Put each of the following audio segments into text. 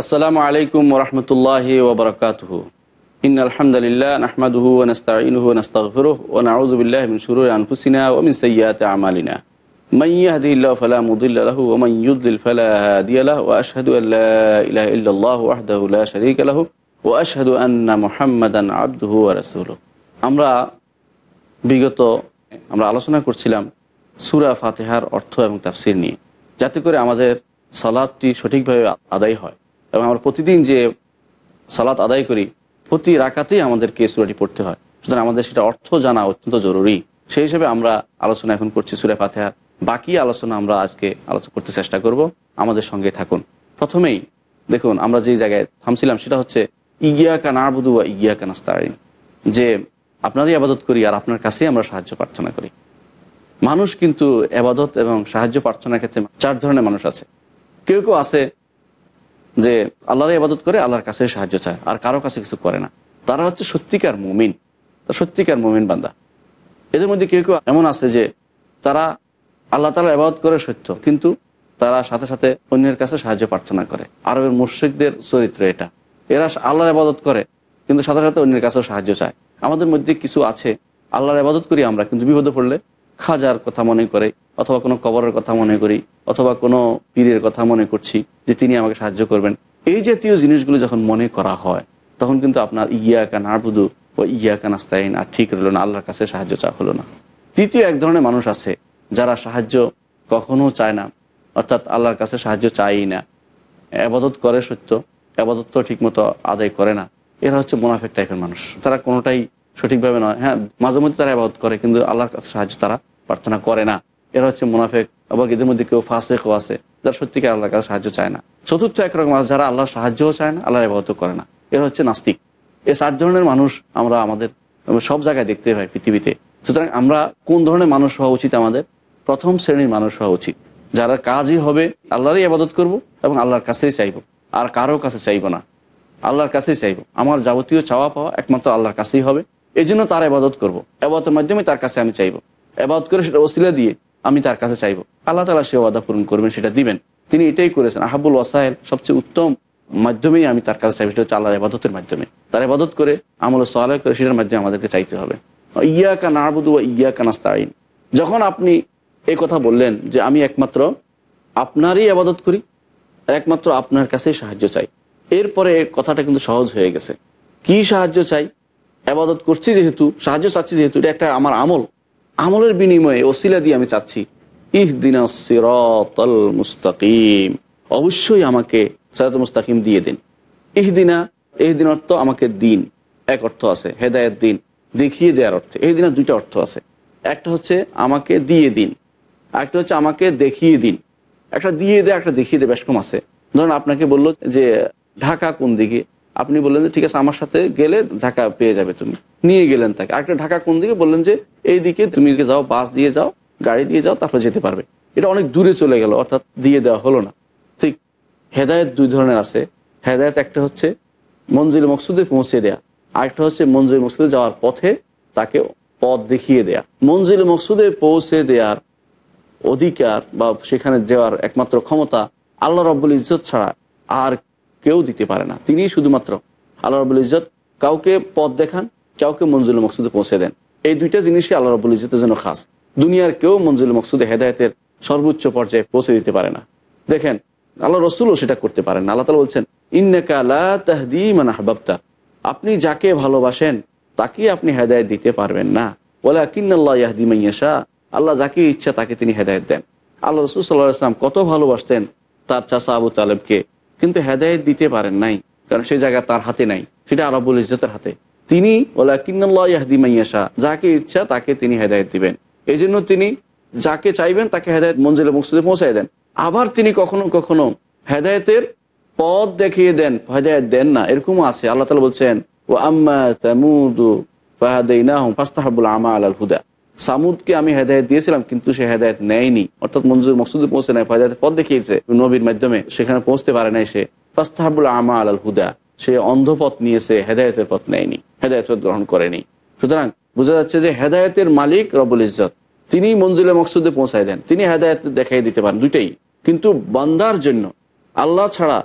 আসসালামু আলাইকুম ওরহমতুল্লাহ ওবরকাতহ ইন আলহামদুলিল্লাহ নাহমাদহু ওনস্তাইনহু নস্তাগফিরুহ ওয়া নাউযু বিল্লাহি মিন শুরুরি আনফুসিনা ওয়া মিন সাইয়্যাতি আমালিনা মান ইয়াহদিহিল্লাহু ফালা মুদিল্লা লাহু ওয়া মান ইউদ্লিল ফালা হাদিয়া লাহু ওয়া আশহাদু আল লা ইলাহা ইল্লাল্লাহু ওয়াহদাহু লা শারীকা লাহু ওয়া আশহাদু আন্না মুহাম্মাদান আবদুহু ওয়া রাসূলুহু আমরা বিগত আমরা আলোচনা করছিলাম সূরা ফাতিহার অর্থ এবং তাফসীর নিয়ে যাতে করে আমাদের সালাদটি সঠিকভাবে আদায় হয় এবং আমরা প্রতিদিন যে সালাত আদায় করি প্রতি রাখাতেই আমাদেরকে সুরাটি পড়তে হয় সুতরাং আমাদের সেটা অর্থ জানা অত্যন্ত জরুরি সেই হিসেবে আমরা আলোচনা এখন করছি সুরে ফাতেহার বাকি আলোচনা আমরা আজকে আলোচনা করতে চেষ্টা করব আমাদের সঙ্গে থাকুন প্রথমেই দেখুন আমরা যে জায়গায় থামছিলাম সেটা হচ্ছে ইগিয়াকা নাবুদু বা ইগিয়াকা নাস্তারিন যে আপনারই আবাদত করি আর আপনার কাছেই আমরা সাহায্য প্রার্থনা করি মানুষ কিন্তু আবাদত এবং সাহায্য প্রার্থনার ক্ষেত্রে চার ধরনের মানুষ আছে কেউ কেউ আছে যে আল্লাহর ইবাদত করে আল্লাহর কাছে সাহায্য চায় আর কারো কাছে কিছু করে না তারা হচ্ছে সত্যিকার মুমিন তা সত্যিকার মুমিন বান্দা এদের মধ্যে কেউ কেউ এমন আছে যে তারা আল্লাহ তালা ইবাদত করে সত্য কিন্তু তারা সাথে সাথে অন্যের কাছে সাহায্য প্রার্থনা করে আরবের মুর্শিকদের চরিত্র এটা এরা আল্লাহর আবাদত করে কিন্তু সাথে সাথে অন্যের কাছেও সাহায্য চায় আমাদের মধ্যে কিছু আছে আল্লাহর আবাদত করি আমরা কিন্তু বিপদে পড়লে খাজার কথা মনে করে অথবা কোনো কবরের কথা মনে করি অথবা কোনো পীরের কথা মনে করছি যে তিনি আমাকে সাহায্য করবেন এই জাতীয় জিনিসগুলো যখন মনে করা হয় তখন কিন্তু আপনার ইয়া কান আবুদু ও ইয়া কান আস্তাইন আর ঠিক রইল না আল্লাহর কাছে সাহায্য চা হলো না তৃতীয় এক ধরনের মানুষ আছে যারা সাহায্য কখনো চায় না অর্থাৎ আল্লাহর কাছে সাহায্য চায়ই না আবাদত করে সত্য আবাদত ঠিকমতো আদায় করে না এরা হচ্ছে মোনাফেক টাইপের মানুষ তারা কোনোটাই সঠিকভাবে নয় হ্যাঁ মাঝে মধ্যে তারা আবাদ করে কিন্তু আল্লাহর কাছে সাহায্য তারা প্রার্থনা করে না এরা হচ্ছে মুনাফেক আবার এদের মধ্যে কেউ ফাঁসেকও আছে যারা সত্যিকে আল্লাহর কাছে সাহায্য চায় না চতুর্থ একরকম আছে যারা আল্লাহর সাহায্যও চায় না আল্লাহর আবাহত করে না এরা হচ্ছে নাস্তিক এই চার ধরনের মানুষ আমরা আমাদের সব জায়গায় দেখতে পাই পৃথিবীতে সুতরাং আমরা কোন ধরনের মানুষ হওয়া উচিত আমাদের প্রথম শ্রেণীর মানুষ হওয়া উচিত যারা কাজই হবে আল্লাহরই আবাদত করব এবং আল্লাহর কাছেই চাইব আর কারো কাছে চাইব না আল্লাহর কাছেই চাইব আমার যাবতীয় চাওয়া পাওয়া একমাত্র আল্লাহর কাছেই হবে এই জন্য তার আবাদত করবো আবাদতের মাধ্যমে তার কাছে আমি চাইবো আবাদত করে সেটা ওসিলা দিয়ে আমি তার কাছে চাইবো আল্লাহ তালা সে ওয়াদা পূরণ করবেন সেটা দিবেন তিনি এটাই করেছেন আহাবুল ওয়াসাহেল সবচেয়ে উত্তম মাধ্যমেই আমি তার কাছে চাইবো সেটা হচ্ছে আল্লাহ আবাদতের মাধ্যমে তার আবাদত করে আমল সহায় করে সেটার মাধ্যমে আমাদেরকে চাইতে হবে ইয়া কান আবুদু বা ইয়া কানাস্তাইন যখন আপনি এই কথা বললেন যে আমি একমাত্র আপনারই আবাদত করি আর একমাত্র আপনার কাছেই সাহায্য চাই এরপরে কথাটা কিন্তু সহজ হয়ে গেছে কি সাহায্য চাই আবাদত করছি যেহেতু সাহায্য চাচ্ছি যেহেতু এটা একটা আমার আমল আমলের বিনিময়ে ওসিলা দিয়ে আমি চাচ্ছি ইহ সিরতল মুস্তাকিম অবশ্যই আমাকে সারাত মুস্তাকিম দিয়ে দিন ইহদিনা এহদিন অর্থ আমাকে দিন এক অর্থ আছে হেদায়ত দিন দেখিয়ে দেওয়ার অর্থে দিনের দুইটা অর্থ আছে একটা হচ্ছে আমাকে দিয়ে দিন একটা হচ্ছে আমাকে দেখিয়ে দিন একটা দিয়ে দেয় একটা দেখিয়ে দেয় বেশকম আছে ধরুন আপনাকে বললো যে ঢাকা কোন দিকে আপনি বললেন যে ঠিক আছে আমার সাথে গেলে ঢাকা পেয়ে যাবে তুমি নিয়ে গেলেন তাকে আরেকটা ঢাকা কোন দিকে বললেন যে এই দিকে তুমি যাও বাস দিয়ে যাও গাড়ি দিয়ে যাও তারপরে যেতে পারবে এটা অনেক দূরে চলে গেল অর্থাৎ দিয়ে দেওয়া হলো না ঠিক হেদায়ত দুই ধরনের আছে হেদায়ত একটা হচ্ছে মঞ্জিল মকসুদে পৌঁছে দেয়া আরেকটা হচ্ছে মঞ্জিল মকসুদে যাওয়ার পথে তাকে পথ দেখিয়ে দেয়া মঞ্জিল মকসুদে পৌঁছে দেওয়ার অধিকার বা সেখানে যাওয়ার একমাত্র ক্ষমতা আল্লাহ রব্বুল ইজ্জত ছাড়া আর কেউ দিতে পারে না তিনি শুধুমাত্র আল্লাহ রবুল ইজত কাউকে পথ দেখান কাউকে মঞ্জুল মকসুদে পৌঁছে দেন এই দুইটা জিনিসই আল্লাহ রবুল ইজতের জন্য খাস দুনিয়ার কেউ মঞ্জুল মকসুদে হেদায়তের সর্বোচ্চ পর্যায়ে পৌঁছে দিতে পারে না দেখেন আল্লাহ রসুলও সেটা করতে পারেন আল্লাহ তালা বলছেন ইন্নাকা তাহদি মানাহবাবতা আপনি যাকে ভালোবাসেন তাকে আপনি হেদায়ত দিতে পারবেন না বলে কিন্নাল্লাহ ইয়াহদি মাইয়াশা আল্লাহ যাকে ইচ্ছা তাকে তিনি হেদায়ত দেন আল্লাহ রসুল সাল্লাহ আসলাম কত ভালোবাসতেন তার চাষা আবু তালেবকে কিন্তু হেদায়ত দিতে পারেন নাই কারণ সেই জায়গা তার হাতে নাই সেটা আরবুল ইজতের হাতে তিনি ওলা কিন্নল্লাহ ইয়াহদি মাইয়াশা যাকে ইচ্ছা তাকে তিনি হেদায়ত দিবেন এই জন্য তিনি যাকে চাইবেন তাকে হেদায়ত মঞ্জিলে মুসুদে পৌঁছায় দেন আবার তিনি কখনো কখনো হেদায়তের পথ দেখিয়ে দেন হেদায়ত দেন না এরকমও আছে আল্লাহ তালা বলছেন ও আম্মা তামুদু ফাহাদাইনাহুম ফাস্তাহাবুল আমা আল হুদা সামুদকে আমি হেদায়ত দিয়েছিলাম কিন্তু সে হেদায়ত নেয়নি অর্থাৎ মঞ্জুর মকসুদে পৌঁছে নেয় হেদায়তের পথ দেখিয়েছে নবীর মাধ্যমে সেখানে পৌঁছতে পারে নাই সে ফাস্তাহাবুল আমা আল হুদা সে অন্ধপথ নিয়েছে হেদায়তের পথ নেয়নি হেদায়ত গ্রহণ করেনি সুতরাং বোঝা যাচ্ছে যে হেদায়তের মালিক রবুল ইজত তিনি মঞ্জিলে মকসুদে পৌঁছাই দেন তিনি হেদায়ত দেখাই দিতে পারেন দুইটাই কিন্তু বান্দার জন্য আল্লাহ ছাড়া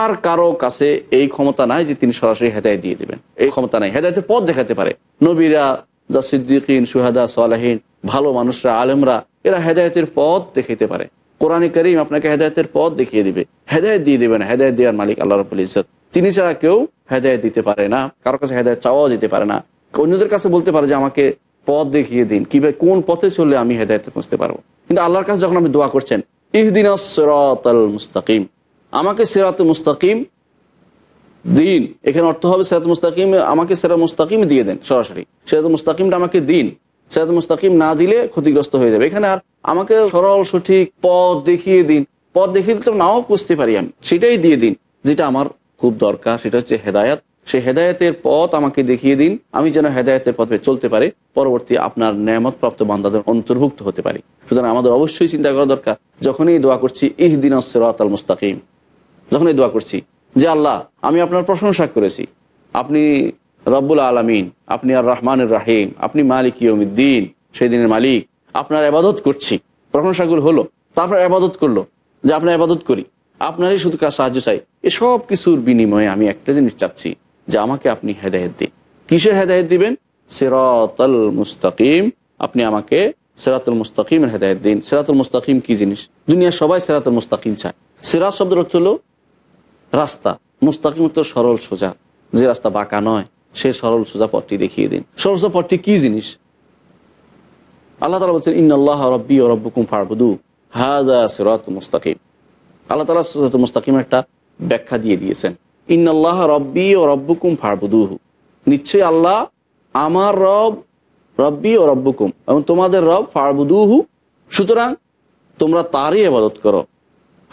আর কারো কাছে এই ক্ষমতা নাই যে তিনি সরাসরি হেদায় দিয়ে দেবেন এই ক্ষমতা নাই হেদায়তের পথ দেখাতে পারে নবীরা যা সিদ্দিকিন সুহাদা সালাহীন ভালো মানুষরা আলেমরা এরা হেদায়তের পথ দেখাইতে পারে কোরআনে করিম আপনাকে হেদায়তের পথ দেখিয়ে দিবে হেদায়ত দিয়ে দেবেন হেদায়ত দেওয়ার মালিক আল্লাহ রবুল ইজত তিনি ছাড়া কেউ হেদায়ত দিতে পারে না কারো কাছে হেদায়ত চাওয়াও যেতে পারে না অন্যদের কাছে বলতে পারে যে আমাকে পথ দেখিয়ে দিন কিভাবে কোন পথে চললে আমি হেদায়তে পৌঁছতে পারবো কিন্তু আল্লাহর কাছে যখন আপনি দোয়া করছেন ইহদিন সিরাতাল মুস্তাকিম আমাকে সিরাত মুস্তাকিম দিন এখানে অর্থ হবে সেরাত মুস্তাকিম আমাকে সেরা মুস্তাকিম দিয়ে দেন সরাসরি সেরাত মুস্তাকিমটা আমাকে দিন সেরাত মুস্তাকিম না দিলে ক্ষতিগ্রস্ত হয়ে যাবে এখানে আর আমাকে সরল সঠিক পথ দেখিয়ে দিন পথ দেখিয়ে দিতে নাও বুঝতে পারি আমি সেটাই দিয়ে দিন যেটা আমার খুব দরকার সেটা হচ্ছে হেদায়ত সে হেদায়তের পথ আমাকে দেখিয়ে দিন আমি যেন হেদায়তের পথে চলতে পারি পরবর্তী আপনার ন্যামত প্রাপ্ত বান্দাদের অন্তর্ভুক্ত হতে পারি সুতরাং আমাদের অবশ্যই চিন্তা করা দরকার যখনই দোয়া করছি ইহদিন সেরাত আল মুস্তাকিম যখনই দোয়া করছি যে আল্লাহ আমি আপনার প্রশংসা করেছি আপনি রব্বুল আলমিন আপনি আর রহমানুর রাহিম আপনি মালিক ইয়মিদ্দিন সেই দিনের মালিক আপনার আবাদত করছি প্রশংসাগুলো হলো তারপর আবাদত করলো যে আপনার আবাদত করি আপনারই শুধু কাজ সাহায্য চাই এসব কিছুর বিনিময়ে আমি একটা জিনিস চাচ্ছি যে আমাকে আপনি হেদায়ত দিন কিসের হেদায়ত দিবেন সেরাতল মুস্তাকিম আপনি আমাকে সেরাতুল মুস্তাকিমের হেদায়ত দিন সেরাতুল মুস্তাকিম কি জিনিস দুনিয়া সবাই সেরাতুল মুস্তাকিম চায় সেরাত শব্দের অর্থ হলো রাস্তা মুস্তাকিম তো সরল সোজা যে রাস্তা বাঁকা নয় সে সরল সোজা পথটি দেখিয়ে দিন সরল সোজা পথটি কী জিনিস আল্লাহ তালা বলছেন ইন্নআল্লাহ রব্বি ও রব্বুকুম ফারবুদু হাদা সিরাত মুস্তাকিম আল্লাহ তালা সিরাত মুস্তাকিম একটা ব্যাখ্যা দিয়ে দিয়েছেন ইন্নআল্লাহ রব্বি ও রব্বুকুম ফারবুদুহু নিশ্চয়ই আল্লাহ আমার রব রব্বি ও রব্বুকুম এবং তোমাদের রব ফারবুদুহু সুতরাং তোমরা তারই আবাদত করো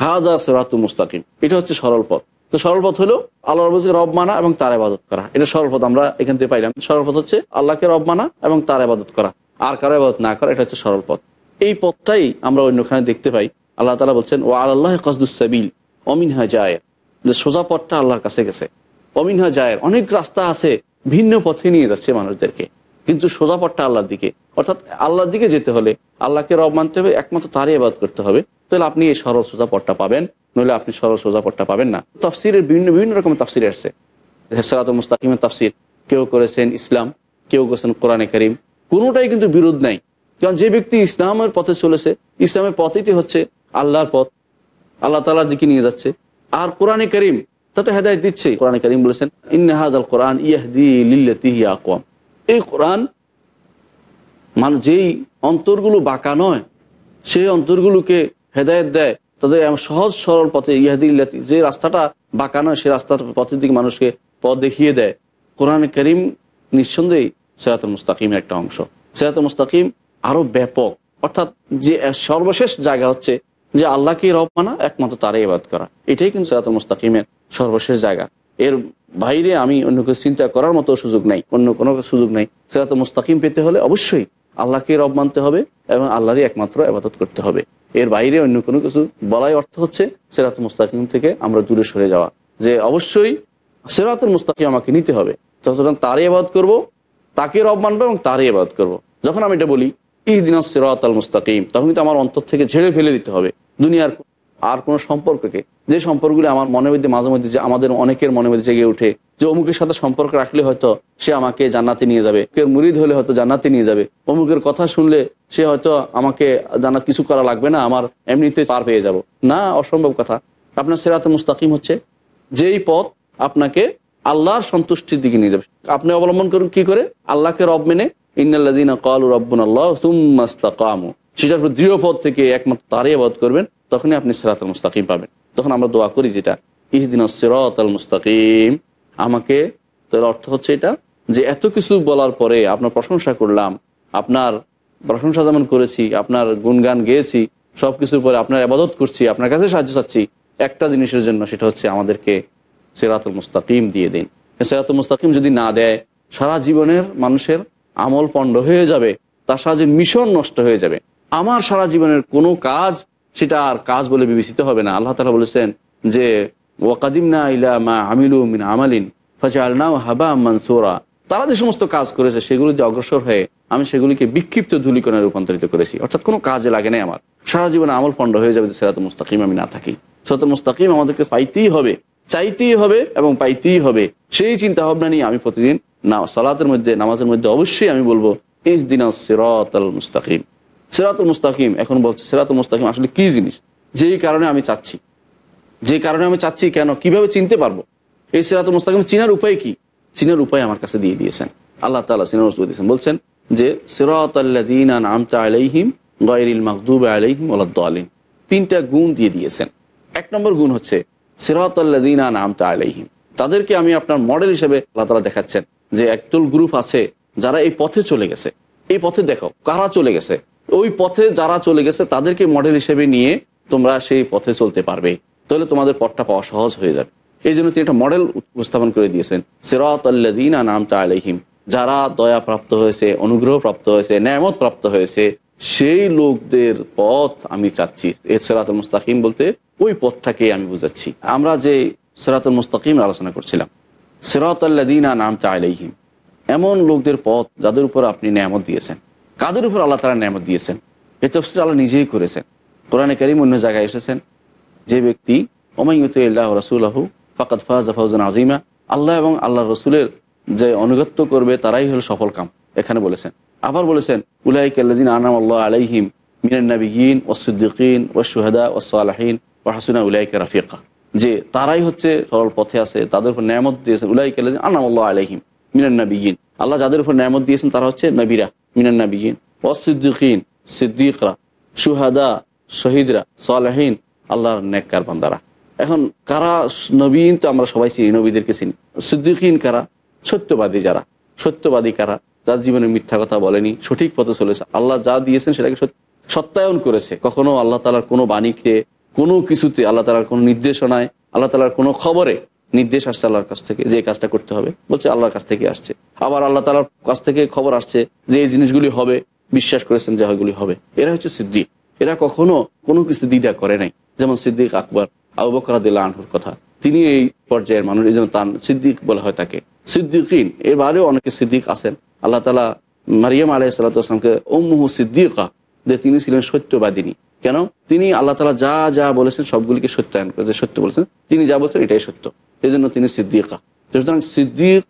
হাজা সেরাত মুস্তাকিম এটা হচ্ছে সরল পথ তো সরল পথ হলো আল্লাহ রব রব মানা এবং তার আবাদত করা এটা সরল পথ আমরা এখান থেকে পাইলাম সরল পথ হচ্ছে আল্লাহকে রব মানা এবং তার আবাদত করা আর কারো আবাদত না করা এটা হচ্ছে সরল পথ এই পথটাই আমরা অন্যখানে দেখতে পাই আল্লাহ তালা বলছেন ও আল্লাহ কসদুসাবিল অমিনহা জায়ের যে সোজা পথটা আল্লাহর কাছে গেছে অমিনহা জায়ের অনেক রাস্তা আছে ভিন্ন পথে নিয়ে যাচ্ছে মানুষদেরকে কিন্তু সোজা পথটা আল্লাহর দিকে অর্থাৎ আল্লাহর দিকে যেতে হলে আল্লাহকে রব মানতে হবে একমাত্র তারই আবাদ করতে হবে তাহলে আপনি এই সরল সোজা পথটা পাবেন নইলে আপনি সরল সোজা পথটা পাবেন না তাফসিরের বিভিন্ন বিভিন্ন রকমের তাফসির আসছে হেসরাত মুস্তাকিমের তাফসির কেউ করেছেন ইসলাম কেউ করেছেন কোরআনে করিম কোনোটাই কিন্তু বিরোধ নাই কারণ যে ব্যক্তি ইসলামের পথে চলেছে ইসলামের পথেটি হচ্ছে আল্লাহর পথ আল্লাহ তালার দিকে নিয়ে যাচ্ছে আর কোরআনে করিম তা তো হেদায়ত দিচ্ছে কোরআনে করিম বলেছেন ইন্নাহাদ আল কোরআন ইয়াহদি লিল্লাতিহি আকোয়াম এই কোরআন মানে যেই অন্তরগুলো বাঁকা নয় সেই অন্তরগুলোকে হেদায়ত দেয় তাদের সহজ সরল পথে ইহাদিল্লাতি যে রাস্তাটা বাঁকানো সে রাস্তার পথের দিকে মানুষকে পথ দেখিয়ে দেয় কোরআন করিম নিঃসন্দেহে সেরাতুল মুস্তাকিমের একটা অংশ সেরাত মুস্তাকিম আরও ব্যাপক অর্থাৎ যে সর্বশেষ জায়গা হচ্ছে যে আল্লাহকে রব মানা একমাত্র তারে এবাদ করা এটাই কিন্তু সেরাত মুস্তাকিমের সর্বশেষ জায়গা এর বাইরে আমি অন্য কিছু চিন্তা করার মতো সুযোগ নাই অন্য কোনো সুযোগ নাই সেরাত মুস্তাকিম পেতে হলে অবশ্যই আল্লাহকে রব মানতে হবে এবং আল্লাহরই একমাত্র আবাদত করতে হবে এর বাইরে অন্য কোনো কিছু বলাই অর্থ হচ্ছে সেরাত মুস্তাকিম থেকে আমরা দূরে সরে যাওয়া যে অবশ্যই সেরাতুল মুস্তাকিম আমাকে নিতে হবে যতটা তারই আবাদ করব তাকে রব মানবো এবং তারই আবাদ করব। যখন আমি এটা বলি ইহদিন সেরাত আল মুস্তাকিম তখন কিন্তু আমার অন্তর থেকে ঝেড়ে ফেলে দিতে হবে দুনিয়ার আর কোনো সম্পর্ককে যে সম্পর্কগুলি আমার মনে মধ্যে মাঝে মধ্যে যে আমাদের অনেকের মনে মধ্যে জেগে উঠে যে অমুকের সাথে সম্পর্ক রাখলে হয়তো সে আমাকে জান্নাতে নিয়ে যাবে কেউ মুরিদ হলে হয়তো জান্নাতে নিয়ে যাবে অমুকের কথা শুনলে সে হয়তো আমাকে জানাত কিছু করা লাগবে না আমার এমনিতে পার পেয়ে যাব না অসম্ভব কথা আপনার সেরাতে মুস্তাকিম হচ্ছে যেই পথ আপনাকে আল্লাহর সন্তুষ্টির দিকে নিয়ে যাবে আপনি অবলম্বন করুন কি করে আল্লাহকে রব মেনে ইন্নাল্লাদিনা কল রব্বুন আল্লাহ তুমাস্তাকামু সেটার দৃঢ় পথ থেকে একমাত্র তারই বধ করবেন তখনই আপনি সেরাতাল মুস্তাকিম পাবেন তখন আমরা দোয়া করি যেটা ইহদিন সিরাত আল মুস্তাকিম আমাকে তোর অর্থ হচ্ছে এটা যে এত কিছু বলার পরে আপনার প্রশংসা করলাম আপনার প্রশংসা যেমন করেছি আপনার গুণগান গেয়েছি সব কিছুর পরে আপনার আবাদত করছি আপনার কাছে সাহায্য চাচ্ছি একটা জিনিসের জন্য সেটা হচ্ছে আমাদেরকে সেরাতুল মুস্তাকিম দিয়ে দিন সেরাতুল মুস্তাকিম যদি না দেয় সারা জীবনের মানুষের আমল পণ্ড হয়ে যাবে তার সাহায্যে মিশন নষ্ট হয়ে যাবে আমার সারা জীবনের কোনো কাজ সেটা আর কাজ বলে বিবেচিত হবে না আল্লাহ তালা বলেছেন যে ওয়াকাদিম না ইলা মা আমিলু মিন আমালিন ফাজা আলনাও হাবা মানসোরা তারা যে সমস্ত কাজ করেছে যে অগ্রসর হয়ে আমি সেগুলিকে বিক্ষিপ্ত ধুলিকণে রূপান্তরিত করেছি অর্থাৎ কোনো কাজে লাগে নাই আমার সারা জীবনে আমল পণ্ড হয়ে যাবে সেরাত মুস্তাকিম আমি না থাকি সেরাত মুস্তাকিম আমাদেরকে পাইতেই হবে চাইতেই হবে এবং পাইতেই হবে সেই চিন্তা ভাবনা নিয়ে আমি প্রতিদিন না সলাতের মধ্যে নামাজের মধ্যে অবশ্যই আমি বলবো ইস দিন সেরাত আল মুস্তাকিম সেরাতুল মুস্তাকিম এখন বলছে সেরাতুল মুস্তাকিম আসলে কি জিনিস যেই কারণে আমি চাচ্ছি যে কারণে আমি চাচ্ছি কেন কিভাবে চিনতে পারবো এই সেরাতুল মুস্তাকিম চিনার উপায় কী চিনার উপায় আমার কাছে দিয়ে দিয়েছেন আল্লাহ তালা সিনের উপায় দিয়েছেন বলছেন যে সিরাতদিন আমতা আলাইহিম গয়রিল মাকদুব আলাইহিম আলাদ্দালিন তিনটা গুণ দিয়ে দিয়েছেন এক নম্বর গুণ হচ্ছে সিরাতদিন আমতা আলাইহিম তাদেরকে আমি আপনার মডেল হিসেবে আল্লাহ তালা দেখাচ্ছেন যে একদল গ্রুপ আছে যারা এই পথে চলে গেছে এই পথে দেখো কারা চলে গেছে ওই পথে যারা চলে গেছে তাদেরকে মডেল হিসেবে নিয়ে তোমরা সেই পথে চলতে পারবে তাহলে তোমাদের পথটা পাওয়া সহজ হয়ে যাবে এই জন্য তিনি একটা মডেল উপস্থাপন করে দিয়েছেন সিরাত আল্লাদিনা নামটা আলহিম যারা দয়া প্রাপ্ত হয়েছে অনুগ্রহ প্রাপ্ত হয়েছে ন্যামত প্রাপ্ত হয়েছে সেই লোকদের পথ আমি চাচ্ছি এ সেরাতুল মুস্তাকিম বলতে ওই পথটাকে আমি বুঝাচ্ছি আমরা যে সেরাতুল মুস্তাকিম আলোচনা করছিলাম সেরাতাল্লাদিনা নামটা আলাইহিম এমন লোকদের পথ যাদের উপর আপনি ন্যামত দিয়েছেন কাদের উপর আল্লাহ তালা ন্যামত দিয়েছেন এ তফসিল আল্লাহ নিজেই করেছেন কোরআনে কারিম অন্য জায়গায় এসেছেন যে ব্যক্তি রসুল আহু ফাকাত ফাজা ফাউজান আজিমা আল্লাহ এবং আল্লাহ রসুলের যে অনুগত্য করবে তারাই হল সফল কাম এখানে বলেছেন আবার বলেছেন উলাইক আল্লাহ আনাম আল্লাহ আলাইহিম মিনান্নাবিহীন ওসুদ্দিকিন ওসুহদা ওসালাহিন ও হাসুনা উলাইকে রাফিকা যে তারাই হচ্ছে সরল পথে আছে তাদের উপর ন্যামত দিয়েছেন উলাইক আল্লাহ আনাম আল্লাহ আলাইহিম মিনান্নাবিহীন আল্লাহ যাদের উপর ন্যামত দিয়েছেন তারা হচ্ছে নবীরা মিনান্নাবিহীন ওসুদ্দিকিন সিদ্দিকরা সুহাদা শহীদরা সালাহীন আল্লাহর নেককার বান্দারা এখন কারা নবীন তো আমরা সবাই চিনি নবীদেরকে চিনি সিদ্দিকীন কারা সত্যবাদী যারা সত্যবাদী কারা যার জীবনে মিথ্যা কথা বলেনি সঠিক পথে চলেছে আল্লাহ যা দিয়েছেন সেটাকে সত্যায়ন করেছে কখনো আল্লাহ তালার কোনো বাণীকে কোনো কিছুতে আল্লাহ তালার কোনো নির্দেশনায় আল্লাহ তালার কোনো খবরে নির্দেশ আসছে আল্লাহর কাছ থেকে যে কাজটা করতে হবে বলছে আল্লাহর কাছ থেকে আসছে আবার আল্লাহ তালার কাছ থেকে খবর আসছে যে এই জিনিসগুলি হবে বিশ্বাস করেছেন যে হয়গুলি হবে এরা হচ্ছে সিদ্দিক এরা কখনো কোনো কিছু দ্বিধা করে নাই যেমন সিদ্দিক আকবর আবু বকর আনহুর কথা তিনি এই পর্যায়ের মানুষ এই জন্য তার সিদ্দিক বলা হয় তাকে সিদ্দিকিন এবারেও অনেকে সিদ্দিক আছেন আল্লাহ তালা মারিয়াম আলাই সাল্লাতামকে ওমুহ সিদ্দিকা যে তিনি ছিলেন সত্যবাদিনী কেন তিনি আল্লাহ তালা যা যা বলেছেন সবগুলিকে সত্যায়ন যে সত্য বলেছেন তিনি যা বলছেন এটাই সত্য এই জন্য তিনি সিদ্দিকা সুতরাং সিদ্দিক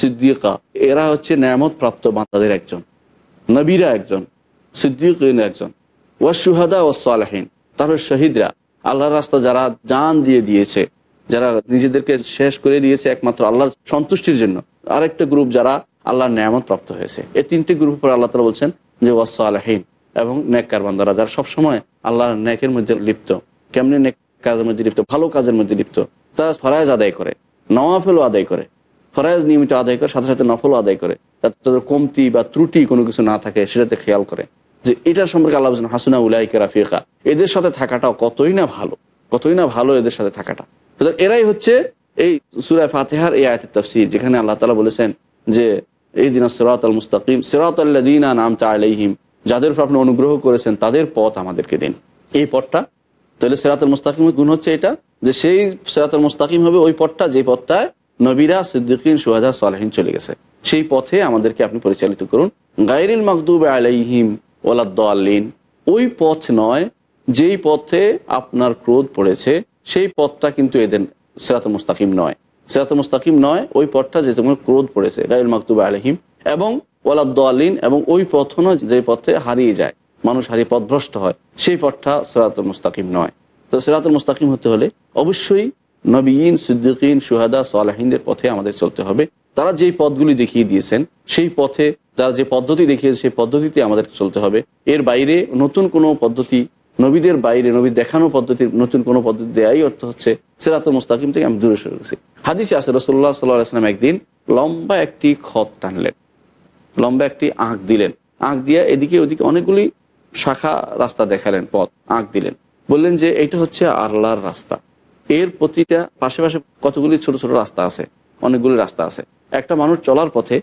সিদ্দিকা এরা হচ্ছে ন্যামত প্রাপ্ত বান্দাদের একজন নবীরা একজন সিদ্দিক একজন ওয়াসুহাদা ওয়াসালাহীন তারপর শহীদরা আল্লাহর রাস্তা যারা জান দিয়ে দিয়েছে যারা নিজেদেরকে শেষ করে দিয়েছে একমাত্র আল্লাহর সন্তুষ্টির জন্য আরেকটা গ্রুপ যারা আল্লাহর নেয়ামত প্রাপ্ত হয়েছে এই তিনটি গ্রুপের পরে আল্লাহ তালা বলছেন যে ওয়াস আলহীন এবং নেককার বান্দারা যারা সবসময় আল্লাহর নেকের মধ্যে লিপ্ত কেমনি নেক কাজের মধ্যে লিপ্ত ভালো কাজের মধ্যে লিপ্ত তারা ফরায়জ আদায় করে নওয়াফেলও আদায় করে ফরায়জ নিয়মিত আদায় করে সাথে সাথে নফলও আদায় করে তাদের কমতি বা ত্রুটি কোনো কিছু না থাকে সেটাতে খেয়াল করে যে এটার সম্পর্কে আল্লাহ বলছেন হাসুনা উলাইকে রাফিকা এদের সাথে থাকাটাও কতই না ভালো কতই না ভালো এদের সাথে থাকাটা সুতরাং এরাই হচ্ছে এই সুরায় ফাতেহার এই আয়তের তফসির যেখানে আল্লাহ তালা বলেছেন যে এই দিন সিরাত আল মুস্তাকিম সিরাত আল্লাদিনা নামটা আলাইহিম যাদের উপর আপনি অনুগ্রহ করেছেন তাদের পথ আমাদেরকে দিন এই পথটা তাহলে সেরাতুল মুস্তাকিম গুণ হচ্ছে এটা যে সেই সেরাতুল মুস্তাকিম হবে ওই পথটা যে পথটায় নবীরা সিদ্দিকিন সোহাদা সালাহিন চলে গেছে সেই পথে আমাদেরকে আপনি পরিচালিত করুন গাইরিল মকদুব আলাইহিম ওলাদ্দালিন ওই পথ নয় যেই পথে আপনার ক্রোধ পড়েছে সেই পথটা কিন্তু এদের সেরাত মুস্তাকিম নয় সেরাত মুস্তাকিম নয় ওই পথটা যে তোমার ক্রোধ পড়েছে গাইল মাকতুব আলহিম এবং আলীন এবং ওই পথ নয় যে পথে হারিয়ে যায় মানুষ হারিয়ে পথভ্রষ্ট হয় সেই পথটা সেরাত মুস্তাকিম নয় তো সেরাত মুস্তাকিম হতে হলে অবশ্যই নবীন সিদ্দিকিন সুহাদা সালাহিনদের পথে আমাদের চলতে হবে তারা যেই পথগুলি দেখিয়ে দিয়েছেন সেই পথে তারা যে পদ্ধতি দেখিয়েছে সেই পদ্ধতিতে আমাদের চলতে হবে এর বাইরে নতুন কোনো পদ্ধতি নবীদের বাইরে নবী দেখানো পদ্ধতির নতুন কোনো পদ্ধতি দেয়াই অর্থ হচ্ছে সেরাত মুস্তাকিম থেকে আমি দূরে সরে গেছি হাদিসে আসে রসোল্লা সাল্লাম একদিন লম্বা একটি খত টানলেন লম্বা একটি আঁক দিলেন আঁক দিয়ে এদিকে ওদিকে অনেকগুলি শাখা রাস্তা দেখালেন পথ আঁক দিলেন বললেন যে এটা হচ্ছে আল্লাহর রাস্তা এর প্রতিটা পাশে পাশে কতগুলি ছোট ছোট রাস্তা আছে অনেকগুলি রাস্তা আছে একটা মানুষ চলার পথে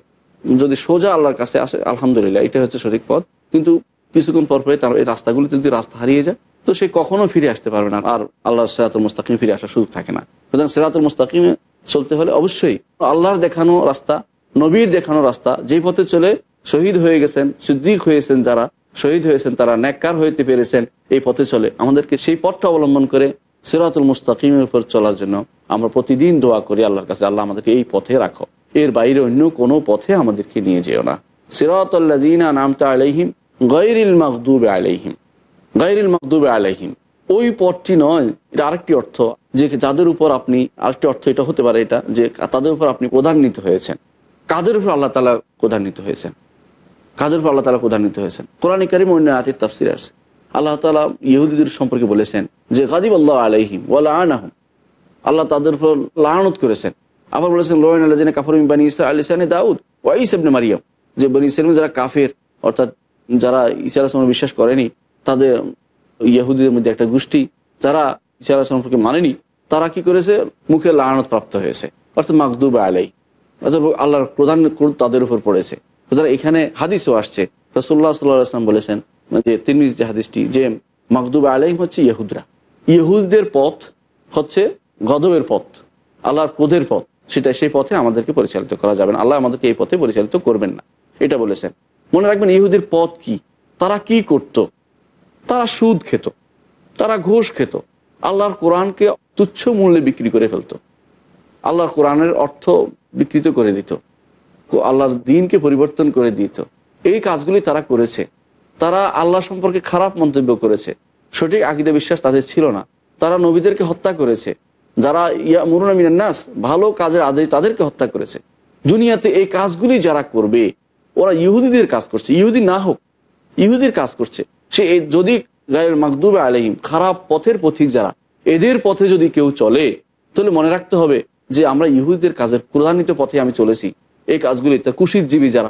যদি সোজা আল্লাহর কাছে আসে আলহামদুলিল্লাহ এটা হচ্ছে সঠিক পথ কিন্তু কিছুক্ষণ পর পরে তার এই রাস্তাগুলিতে যদি রাস্তা হারিয়ে যায় তো সে কখনো ফিরে আসতে পারবে না আর আল্লাহর সেরাতুল মুস্তাকিম ফিরে আসার সুযোগ থাকে না সুতরাং সেরাতুল মুস্তাকিমে চলতে হলে অবশ্যই আল্লাহর দেখানো রাস্তা নবীর দেখানো রাস্তা যে পথে চলে শহীদ হয়ে গেছেন সিদ্দিক হয়েছেন যারা শহীদ হয়েছেন তারা ন্যাক্কার হইতে পেরেছেন এই পথে চলে আমাদেরকে সেই পথটা অবলম্বন করে সেরাতুল মুস্তাকিমের উপর চলার জন্য আমরা প্রতিদিন দোয়া করি আল্লাহর কাছে আল্লাহ আমাদেরকে এই পথে রাখো এর বাইরে অন্য কোনো পথে আমাদেরকে নিয়ে যেও না সিরাতদিনা নামতা আলহিম গৈরিল মকদুবে আলাইহিম গৈরিল মকদুবে আলাইহিম ওই পথটি নয় এটা আরেকটি অর্থ যে যাদের উপর আপনি আরেকটি অর্থ এটা হতে পারে এটা যে তাদের উপর আপনি প্রধান্বিত হয়েছেন কাদের উপর আল্লাহ তালা প্রধান্বিত হয়েছেন কাদের উপর আল্লাহ তালা প্রধান্বিত হয়েছেন কোরআন কারিম অন্য আতির তাফসির আসছে আল্লাহ তালা ইহুদিদের সম্পর্কে বলেছেন যে গাদিব আল্লাহ আলাইহিম ওয়ালা আনাহম আল্লাহ তাদের উপর লানত করেছেন আবার বলেছেন লোয়েন আল্লাহ কাফর বানী ইসা আলিসানি দাউদ ওয়াইস এবনে মারিয়াম যে বনি ইসলাম যারা কাফের অর্থাৎ যারা ইসা আলাহ বিশ্বাস করেনি তাদের ইয়াহুদিদের মধ্যে একটা গোষ্ঠী যারা ইসা আলাহ সম্পর্কে মানেনি তারা কি করেছে মুখে লাহানত প্রাপ্ত হয়েছে অর্থাৎ মাকদুব আলাই অর্থাৎ আল্লাহর প্রধান ক্রোধ তাদের উপর পড়েছে সুতরাং এখানে হাদিসও আসছে রসোল্লা সাল্লাহ আসলাম বলেছেন যে তিরমিজ যে হাদিসটি যে মাকদুব আলাইম হচ্ছে ইহুদরা ইহুদদের পথ হচ্ছে গদবের পথ আল্লাহর ক্রোধের পথ সেটা সেই পথে আমাদেরকে পরিচালিত করা যাবে না আল্লাহ আমাদেরকে এই পথে পরিচালিত করবেন না এটা বলেছেন মনে রাখবেন ইহুদের পথ কি তারা কি করত। তারা সুদ খেত তারা ঘোষ খেত আল্লাহর কোরআনকে তুচ্ছ মূল্যে বিক্রি করে ফেলত আল্লাহর কোরআনের অর্থ বিকৃত করে দিত আল্লাহর দিনকে পরিবর্তন করে দিত এই কাজগুলি তারা করেছে তারা আল্লাহ সম্পর্কে খারাপ মন্তব্য করেছে সঠিক আকিদা বিশ্বাস তাদের ছিল না তারা নবীদেরকে হত্যা করেছে যারা ইয়া মুরুনা নাস ভালো কাজের আদেশ তাদেরকে হত্যা করেছে দুনিয়াতে এই কাজগুলি যারা করবে ওরা ইহুদিদের কাজ করছে ইহুদি না হোক ইহুদির কাজ করছে সে যদি গায়ের মাকদুব আলহিম খারাপ পথের পথিক যারা এদের পথে যদি কেউ চলে তাহলে মনে রাখতে হবে যে আমরা ইহুদিদের কাজের প্রধানিত পথে আমি চলেছি এই কাজগুলি তা কুশিতজীবী যারা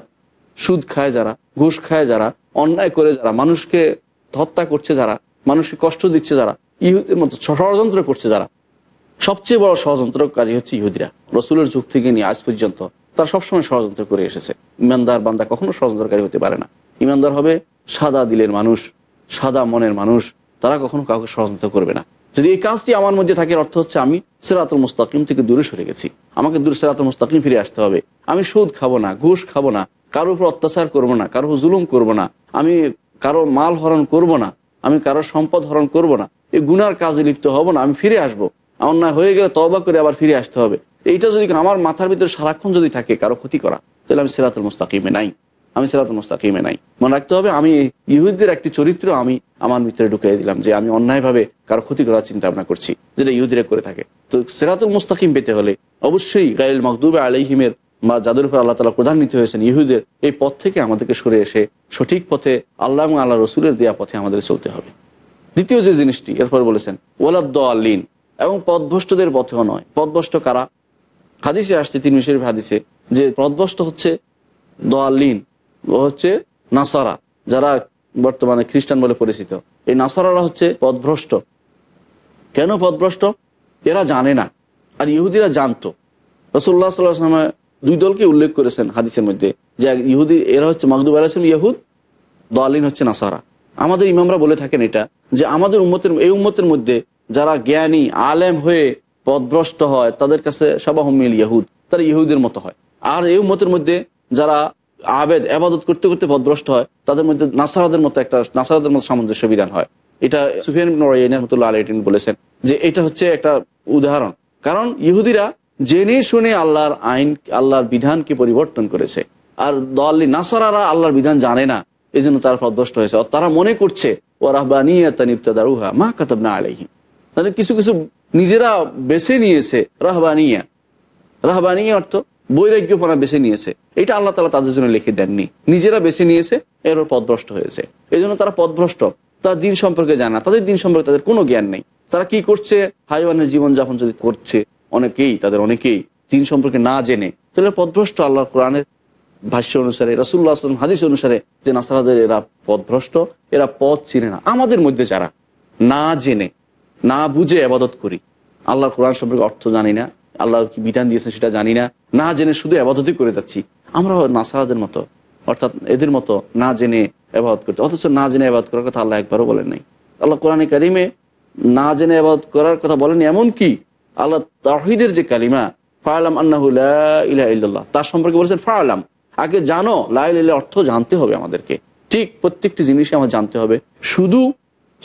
সুদ খায় যারা ঘুষ খায় যারা অন্যায় করে যারা মানুষকে হত্যা করছে যারা মানুষকে কষ্ট দিচ্ছে যারা ইহুদের মতো ষড়যন্ত্র করছে যারা সবচেয়ে বড় ষড়যন্ত্রকারী হচ্ছে ইহুদিরা রসুলের যুগ থেকে নিয়ে আজ পর্যন্ত তারা সবসময় ষড়যন্ত্র করে এসেছে ইমানদার বান্দা কখনো ষড়যন্ত্রকারী হতে পারে না ইমানদার হবে সাদা দিলের মানুষ সাদা মনের মানুষ তারা কখনো কাউকে ষড়যন্ত্র করবে না যদি এই কাজটি আমার মধ্যে থাকে অর্থ হচ্ছে আমি সেরাতুল মুস্তাকিম থেকে দূরে সরে গেছি আমাকে দূরে সেরাতুল মুস্তাকিম ফিরে আসতে হবে আমি সুদ খাবো না ঘুষ খাবো না কারোর উপর অত্যাচার করবো না কারো জুলুম করব না আমি কারো মাল হরণ করব না আমি কারো সম্পদ হরণ করব না এই গুনার কাজে লিপ্ত হব না আমি ফিরে আসবো আমার না হয়ে গেলে তবা করে আবার ফিরে আসতে হবে এইটা যদি আমার মাথার ভিতরে সারাক্ষণ যদি থাকে কারো ক্ষতি করা তাহলে আমি সেরাতুল মুস্তাকিমে নাই আমি সেরাতুল মুস্তাকিমে নাই মনে রাখতে হবে আমি ইহুদদের একটি চরিত্র আমি আমার ভিতরে ঢুকিয়ে দিলাম যে আমি অন্যায়ভাবে কারো ক্ষতি করার চিন্তা ভাবনা করছি যেটা ইহুদিরা করে থাকে তো সেরাতুল মুস্তাকিম পেতে হলে অবশ্যই গাইল মকদুবে আলহিমের বা যাদের উপর আল্লাহ তালা প্রধান নিতে হয়েছেন ইহুদের এই পথ থেকে আমাদেরকে সরে এসে সঠিক পথে আল্লাহ এবং আল্লাহ রসুলের দেয়া পথে আমাদের চলতে হবে দ্বিতীয় যে জিনিসটি এরপর বলেছেন ওয়ালাদ্দ আল্লিন এবং পদভ্রষ্টদের পথেও নয় পদভ্রষ্ট কারা হাদিসে আসছে তিন মিশরী হাদিসে যে পদভ্রষ্ট হচ্ছে দোয়ালিন হচ্ছে নাসারা যারা বর্তমানে খ্রিস্টান বলে পরিচিত এই নাসারারা হচ্ছে পদভ্রষ্ট কেন পদভ্রষ্ট এরা জানে না আর ইহুদিরা জানতো রসুল্লাহ সাল্লাহ দুই দলকে উল্লেখ করেছেন হাদিসের মধ্যে যে ইহুদি এরা হচ্ছে মাকদুব আলাহিসাম ইহুদ দোয়ালিন হচ্ছে নাসারা আমাদের ইমামরা বলে থাকেন এটা যে আমাদের উম্মতের এই উম্মতের মধ্যে যারা জ্ঞানী আলেম হয়ে পদভ্রষ্ট হয় তাদের কাছে সবাহমিল ইহুদ তারা ইহুদের মতো হয় আর এই মতের মধ্যে যারা আবেদ আবাদত করতে করতে পদভ্রষ্ট হয় তাদের মধ্যে নাসারাদের মতো একটা নাসারাদের মতো সামঞ্জস্য বিধান হয় এটা সুফিয়ান আলহিন বলেছেন যে এটা হচ্ছে একটা উদাহরণ কারণ ইহুদিরা জেনে শুনে আল্লাহর আইন আল্লাহর বিধানকে পরিবর্তন করেছে আর দলি নাসারারা আল্লাহর বিধান জানে না এই জন্য তারা পদভ্রষ্ট হয়েছে তারা মনে করছে ও রাহবানিয়া তানিপ্তাদারুহা মা কাতাবনা আলহিম তাদের মানে কিছু কিছু নিজেরা বেছে নিয়েছে রাহবানিয়া রাহবানিয়া অর্থ বৈরাগ্যপনা বেছে নিয়েছে এটা আল্লাহ তালা তাদের জন্য লিখে দেননি নিজেরা বেছে নিয়েছে এরপর পদভ্রষ্ট হয়েছে এই জন্য তারা পদভ্রষ্ট তারা দিন সম্পর্কে জানা তাদের দিন সম্পর্কে তাদের কোনো জ্ঞান নেই তারা কি করছে হাইওয়ানের জীবনযাপন যদি করছে অনেকেই তাদের অনেকেই দিন সম্পর্কে না জেনে তাহলে পদভ্রষ্ট আল্লাহ কোরআনের ভাষ্য অনুসারে রাসুল্লাহ আসলাম হাদিস অনুসারে যে নাসারাদের এরা পদভ্রষ্ট এরা পথ চিনে না আমাদের মধ্যে যারা না জেনে না বুঝে আবাদত করি আল্লাহর কোরআন সম্পর্কে অর্থ জানি না আল্লাহ কি বিধান দিয়েছেন সেটা জানি না না জেনে শুধু আবাদতই করে যাচ্ছি আমরা নাসাদের মতো অর্থাৎ এদের মতো না জেনে আবাদত করতে অথচ না জেনে আবাদ করার কথা আল্লাহ একবারও বলেন নাই আল্লাহ কোরআনে কালিমে না জেনে আবাদ করার কথা বলেন এমন কি আল্লাহ তাহিদের যে কালিমা ফায়ালাম আল্লাহ ইল্লাহ তার সম্পর্কে বলেছেন ফায়ালাম আগে জানো লাইল অর্থ জানতে হবে আমাদেরকে ঠিক প্রত্যেকটি জিনিসই আমার জানতে হবে শুধু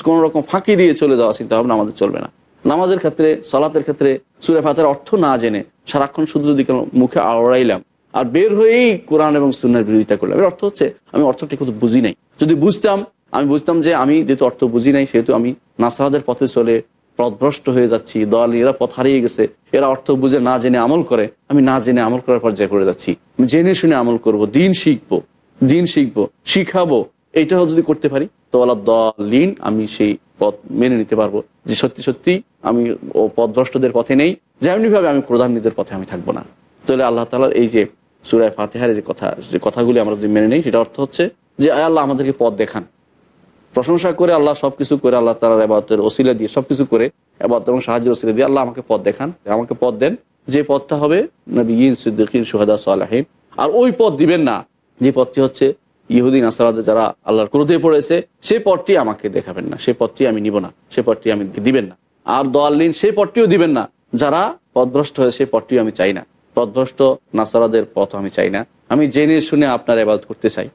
কোনো রকম ফাঁকি দিয়ে চলে যাওয়া চিন্তা ভাবনা আমাদের চলবে না নামাজের ক্ষেত্রে সলাতের ক্ষেত্রে সুরে ফাতের অর্থ না জেনে সারাক্ষণ শুধু যদি কোনো মুখে আওড়াইলাম আর বের হয়েই কোরআন এবং সুনের বিরোধিতা করলাম এর অর্থ হচ্ছে আমি অর্থটি কিন্তু বুঝি নাই যদি বুঝতাম আমি বুঝতাম যে আমি যেহেতু অর্থ বুঝি নাই সেহেতু আমি নাসাহাদের পথে চলে পথভ্রষ্ট হয়ে যাচ্ছি দল এরা পথ হারিয়ে গেছে এরা অর্থ বুঝে না জেনে আমল করে আমি না জেনে আমল করার পর্যায়ে করে যাচ্ছি আমি জেনে শুনে আমল করব দিন শিখবো দিন শিখব শিখাবো এইটাও যদি করতে পারি তো আল্লাহ দলিন আমি সেই পথ মেনে নিতে পারবো যে সত্যি সত্যি আমি ও পদভ্রষ্টদের পথে নেই যেমনিভাবে আমি প্রধানীদের পথে আমি থাকবো না তাহলে আল্লাহ তালার এই যে সুরায় ফাতেহার যে কথা যে কথাগুলি আমরা যদি মেনে নিই সেটা অর্থ হচ্ছে যে আল্লাহ আমাদেরকে পথ দেখান প্রশংসা করে আল্লাহ সব কিছু করে আল্লাহ তালার এবাদতের ওসিলা দিয়ে সব কিছু করে আবাদ এবং সাহায্যের ওসিলা দিয়ে আল্লাহ আমাকে পথ দেখান আমাকে পথ দেন যে পথটা হবে নবীন ইন সুহাদা সালাহিন আর ওই পথ দিবেন না যে পথটি হচ্ছে ইহুদি নাসারাদের যারা আল্লাহর ক্রোধে পড়েছে সেই পথটি আমাকে দেখাবেন না সেই পথটি আমি নিব না সেই পথটি আমি দিবেন না আর দোয়াল্লিন সেই পথটিও দিবেন না যারা পথভ্রষ্ট হয়ে সেই পথটিও আমি চাই না পথভ্রষ্ট নাসারাদের পথ আমি চাই না আমি জেনে শুনে আপনার এবাদত করতে চাই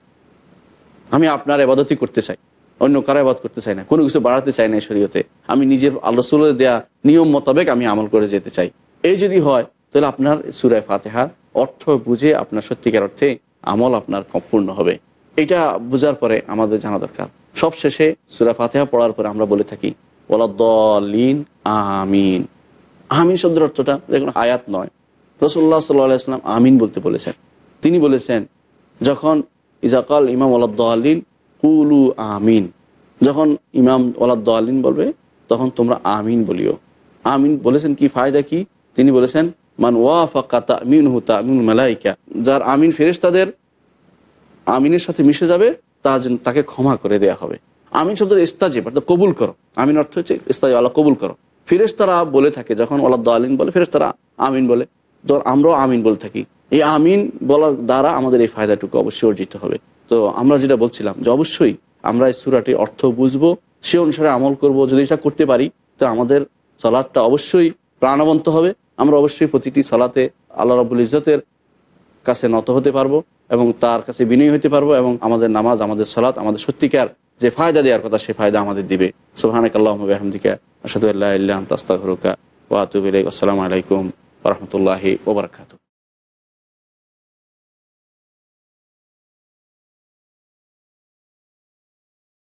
আমি আপনার এবাদতই করতে চাই অন্য কারো এবাদ করতে চাই না কোনো কিছু বাড়াতে চাই না শরীয়তে আমি নিজের আলোচনা দেয়া নিয়ম মোতাবেক আমি আমল করে যেতে চাই এই যদি হয় তাহলে আপনার সুরায় ফাতেহার অর্থ বুঝে আপনার সত্যিকার অর্থে আমল আপনার সম্পূর্ণ হবে এটা বোঝার পরে আমাদের জানা দরকার সবশেষে সুরা ফাতেহা পড়ার পরে আমরা বলে থাকি ওলাদ্দলিন আমিন আমিন শব্দের অর্থটা দেখুন আয়াত নয় রসল্লাহ সাল্লাহ ইসলাম আমিন বলতে বলেছেন তিনি বলেছেন যখন ইজাকাল ইমাম ওলাদ্দিন কুলু আমিন যখন ইমাম ওলাদ্দলিন বলবে তখন তোমরা আমিন বলিও আমিন বলেছেন কি ফায়দা কি তিনি বলেছেন মান ওয়া ফাকা মিন হুতা মিন মালাইকা যার আমিন ফেরেস্তাদের আমিনের সাথে মিশে যাবে তার জন্য তাকে ক্ষমা করে দেয়া হবে আমিন শব্দ ইস্তাজিব অর্থাৎ কবুল করো আমিন অর্থ হচ্ছে ইস্তাজিব আল্লাহ কবুল করো ফিরেজ তারা বলে থাকে যখন আল্লাহ আলিন বলে ফিরেজ তারা আমিন বলে ধর আমরাও আমিন বলে থাকি এই আমিন বলার দ্বারা আমাদের এই ফায়দাটুকু অবশ্যই অর্জিত হবে তো আমরা যেটা বলছিলাম যে অবশ্যই আমরা এই সুরাটির অর্থ বুঝবো সে অনুসারে আমল করব যদি এটা করতে পারি তো আমাদের সলাদটা অবশ্যই প্রাণবন্ত হবে আমরা অবশ্যই প্রতিটি সলাতে আল্লাহ রবুল ইজতের কাছে নত হতে পারবো এবং তার কাছে বিনয় হতে পারবো এবং আমাদের নামাজ আমাদের সলাৎ আমাদের সত্যিকার যে ফায়দা দেওয়ার কথা সে ফায়দা আমাদের দিবে সোহানিক আল্লাহমদিকা আসাদুল্লাহ তাস্তা তাস্তাহরুকা ওয়াতুবিল আসসালামু আলাইকুম রহমতুল্লাহি ওবরাকাতু